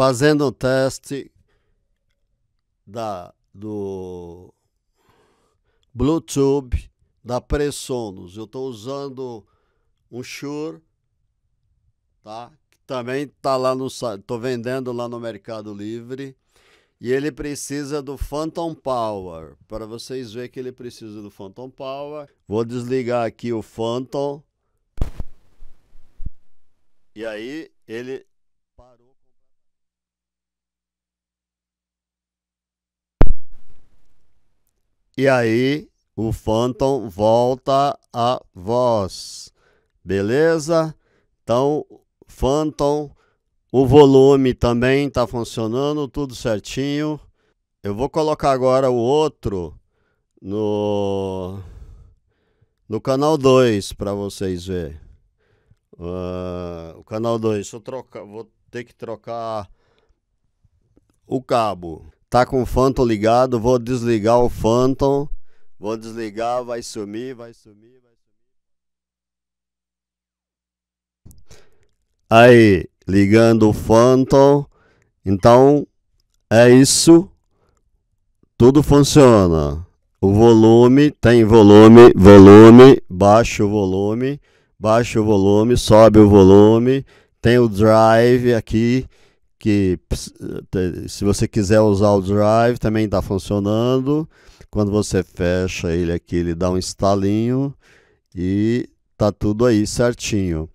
fazendo um teste da, do Bluetooth da Presonus. Eu estou usando um Shure, tá? Que também tá lá no tô estou vendendo lá no Mercado Livre. E ele precisa do Phantom Power. Para vocês verem que ele precisa do Phantom Power. Vou desligar aqui o Phantom. E aí ele E aí o Phantom volta a voz. Beleza? Então, Phantom, o volume também está funcionando, tudo certinho. Eu vou colocar agora o outro no, no canal 2 para vocês verem. Uh, ah, o canal 2, vou ter que trocar o cabo. Tá com o Phantom ligado, vou desligar o Phantom. Vou desligar, vai sumir, vai sumir, vai sumir. Aí, ligando o Phantom. Então, é isso. Tudo funciona. O volume, tem volume, volume, baixa o volume, baixa o volume, sobe o volume. Tem o drive aqui que se você quiser usar o drive também está funcionando. Quando você fecha ele aqui, ele dá um estalinho e tá tudo aí certinho.